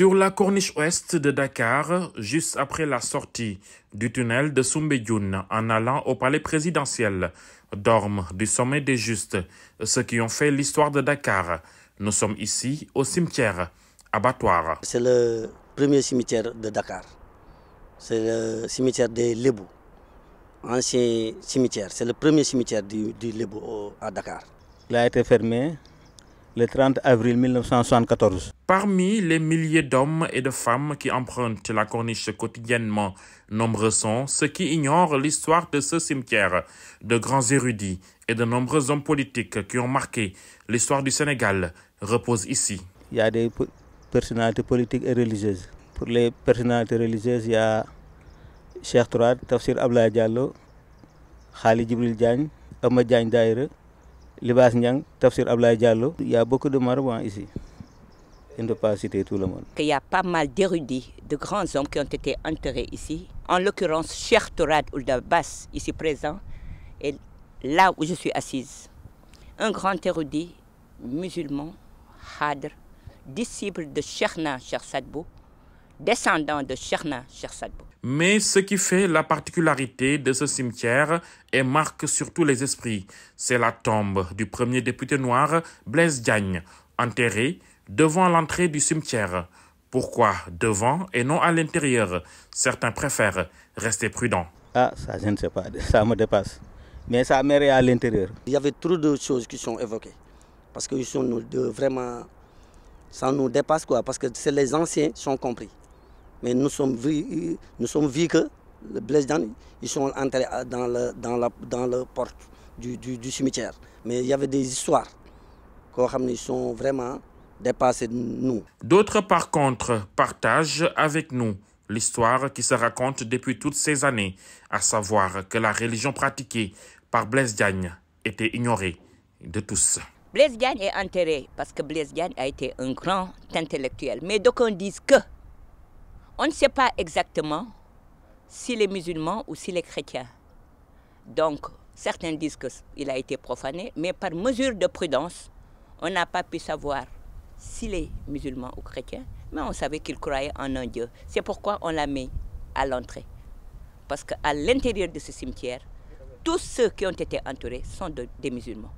Sur la corniche ouest de Dakar, juste après la sortie du tunnel de Soumbédioun en allant au palais présidentiel, dorment du sommet des justes ceux qui ont fait l'histoire de Dakar. Nous sommes ici au cimetière abattoir. C'est le premier cimetière de Dakar. C'est le cimetière des Lébou, ancien cimetière. C'est le premier cimetière du, du à Dakar. Il a été fermé le 30 avril 1974. Parmi les milliers d'hommes et de femmes qui empruntent la corniche quotidiennement, nombreux sont ceux qui ignorent l'histoire de ce cimetière, de grands érudits et de nombreux hommes politiques qui ont marqué l'histoire du Sénégal reposent ici. Il y a des personnalités politiques et religieuses. Pour les personnalités religieuses, il y a Cheikh Touad, Tafsir Abla Diallo, Khalid Jibril Diagne, Ahmed Diagne il y a beaucoup de marabouts ici. Il ne pas citer tout le monde. Il y a pas mal d'érudits, de grands hommes qui ont été enterrés ici. En l'occurrence, Cheikh Tourad Ouldabas, ici présent, et là où je suis assise. Un grand érudit musulman, Hadr, disciple de Sherna Cheikh Sadbou, descendant de Cherna Chersadbou. Mais ce qui fait la particularité de ce cimetière et marque surtout les esprits, c'est la tombe du premier député noir Blaise Diagne, enterré devant l'entrée du cimetière. Pourquoi devant et non à l'intérieur Certains préfèrent rester prudents. Ah, ça je ne sais pas, ça me dépasse. Mais ça mérite à l'intérieur. Il y avait trop de choses qui sont évoquées. Parce que sont vraiment... Ça nous dépasse quoi, parce que c'est les anciens sont compris. Mais nous sommes vus, nous sommes vus que les Diagne ils sont entrés dans le, dans la, dans le porte du, du, du, cimetière. Mais il y avait des histoires ils sont vraiment dépassées de nous. D'autres, par contre, partagent avec nous l'histoire qui se raconte depuis toutes ces années, à savoir que la religion pratiquée par Blaise Diagne était ignorée de tous. Blaise Diagne est enterré parce que Blaise Diagne a été un grand intellectuel. Mais d'aucuns disent que on ne sait pas exactement si les musulmans ou si les chrétiens. Donc, certains disent qu'il a été profané, mais par mesure de prudence, on n'a pas pu savoir s'il est musulman ou chrétien, mais on savait qu'il croyait en un Dieu. C'est pourquoi on l'a mis à l'entrée. Parce qu'à l'intérieur de ce cimetière, tous ceux qui ont été entourés sont des musulmans.